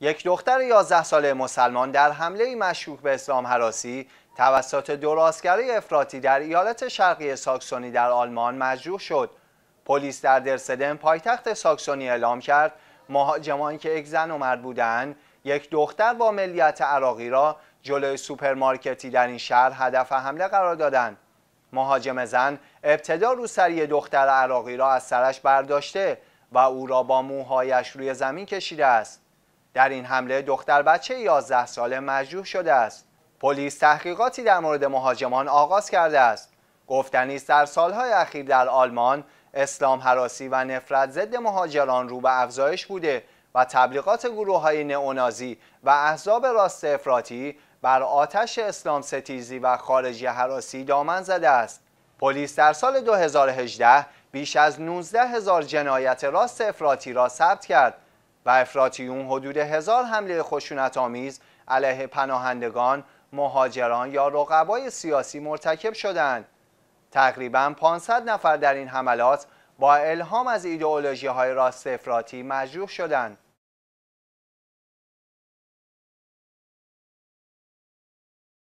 یک دختر 11 ساله مسلمان در حمله مشکوک به اسلام حراسی توسط دو افراطی در ایالت شرقی ساکسونی در آلمان مجروح شد. پلیس در درسدن پایتخت ساکسونی اعلام کرد مهاجمان که یک زن و مرد بودند یک دختر با ملیت عراقی را جلوی سوپرمارکتی در این شهر هدف حمله قرار دادند. مهاجم زن ابتدا سری دختر عراقی را از سرش برداشته و او را با موهایش روی زمین کشیده است. در این حمله دختر بچه 11 ساله مجروح شده است. پلیس تحقیقاتی در مورد مهاجمان آغاز کرده است. گفتنی است در سالهای اخیر در آلمان اسلام حراسی و نفرت ضد مهاجران رو به افزایش بوده و تبلیغات گروه های نئونازی و احزاب راست افراطی بر آتش اسلام ستیزی و خارجی حراسی دامن زده است. پلیس در سال 2018 بیش از 19 هزار جنایت راست افراطی را ثبت کرد و افراطیون حدود هزار حمله خشونت آمیز علیه پناهندگان، مهاجران یا رقبای سیاسی مرتکب شدند. تقریبا 500 نفر در این حملات با الهام از ایدئولوژی های راست افراطی مجروح شدند.